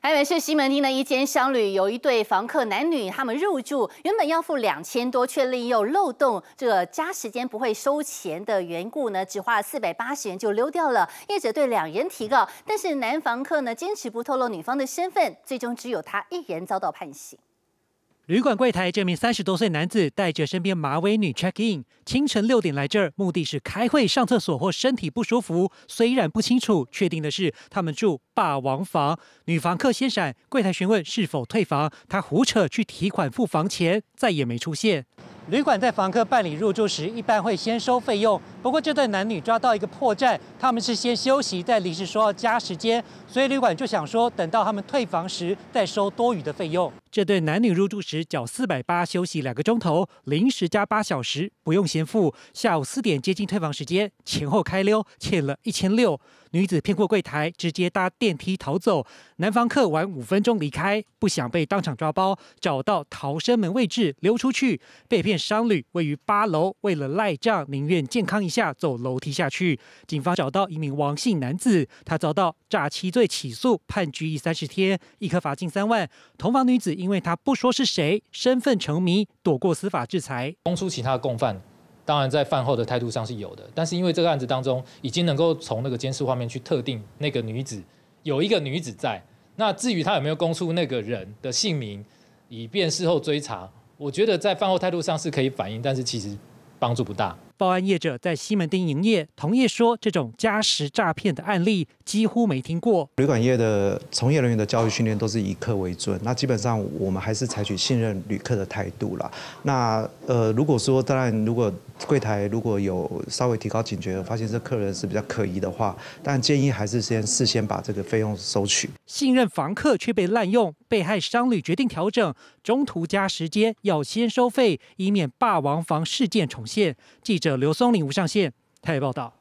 台北市西门町的一间商旅，有一对房客男女，他们入住原本要付两千多，却利用漏洞，这个加时间不会收钱的缘故呢，只花了四百八十元就溜掉了。业者对两人提告，但是男房客呢坚持不透露女方的身份，最终只有他一人遭到判刑。旅馆柜台，这名三十多岁男子带着身边马尾女 check in，清晨六点来这儿，目的是开会、上厕所或身体不舒服。虽然不清楚，确定的是他们住霸王房。女房客先闪柜台询问是否退房，她胡扯去提款付房钱，再也没出现。旅馆在房客办理入住时，一般会先收费用。不过这对男女抓到一个破绽，他们是先休息，再临时说要加时间，所以旅馆就想说等到他们退房时再收多余的费用。这对男女入住时缴四百八，休息两个钟头，临时加八小时，不用先付。下午四点接近退房时间，前后开溜，欠了一千六。女子骗过柜台，直接搭电梯逃走。男房客晚五分钟离开，不想被当场抓包，找到逃生门位置溜出去，被骗商旅位于八楼，为了赖账宁愿健康一些。下走楼梯下去，警方找到一名王姓男子，他遭到诈欺罪起诉，判拘役三十天，一颗罚金三万。同房女子因为她不说是谁，身份成谜，躲过司法制裁。供出其他的共犯，当然在饭后的态度上是有的，但是因为这个案子当中已经能够从那个监视画面去特定那个女子，有一个女子在，那至于他有没有供出那个人的姓名，以便事后追查，我觉得在饭后态度上是可以反映，但是其实帮助不大。报案业者在西门町营业，同业说这种加时诈骗的案例几乎没听过。旅馆业的从业人员的教育训练都是以客为准，那基本上我们还是采取信任旅客的态度啦。那呃，如果说当然，如果柜台如果有稍微提高警觉，发现这客人是比较可疑的话，但建议还是先事先把这个费用收取。信任房客却被滥用，被害商旅决定调整，中途加时间要先收费，以免霸王房事件重现。记者。有刘松林、吴尚宪台也报道。